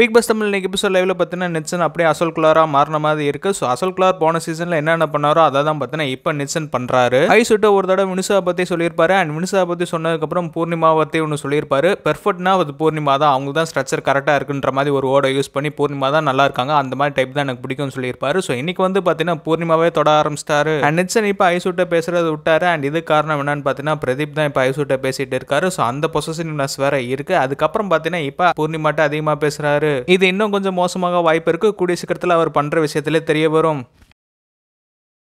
big bus Tamil இன்னைக்கு episode லைவில் பார்த்தீங்கன்னா நிச்சன் அப்படியே அசல் குளாராக மாறின மாதிரி இருக்குது ஸோ அசல் குளார் போன சீசனில் என்னென்ன பண்ணாரோ அதை தான் பார்த்தீங்கன்னா இப்போ நிச்சன் பண்ணுறாரு ஐசுட்டு ஒரு தடவை மினிசா பற்றி சொல்லியிருப்பாரு அண்ட் மினிசா பற்றி சொன்னதுக்கப்புறம் பூர்ணிமா பற்றி ஒன்று சொல்லியிருப்பாரு பெர்ஃபெக்ட்னா அது பூர்ணிமா தான் அவங்க தான் ஸ்ட்ரக்சர் கரெக்டாக இருக்குன்ற மாதிரி ஒரு ஓடை யூஸ் பண்ணி பூர்ணிமா தான் நல்லா இருக்காங்க அந்த மாதிரி டைப் தான் எனக்கு பிடிக்கும்னு சொல்லியிருப்பாரு ஸோ இன்னைக்கு வந்து பார்த்தீங்கன்னா பூர்ணிமாவே தொட ஆரம்பிச்சிட்டாரு அண்ட் நிச்சன் இப்போ சுட்டை பேசுறது விட்டாரு அண்ட் இது காரணம் என்னன்னு பார்த்தீங்கன்னா பிரதீப் தான் இப்போ சுட்டை பேசிட்டு இருக்காரு ஸோ அந்த பொசிஷன் வேற இருக்கு அதுக்கப்புறம் பார்த்தீங்கன்னா இப்போ பூர்ணிமாட்ட அதிகமாக பேசுறாரு இது இன்னும் கொஞ்சம் மோசமாக வாய்ப்பு இருக்கு கூடிய சீக்கிரத்தில் அவர் பண்ற விஷயத்திலே தெரிய வரும்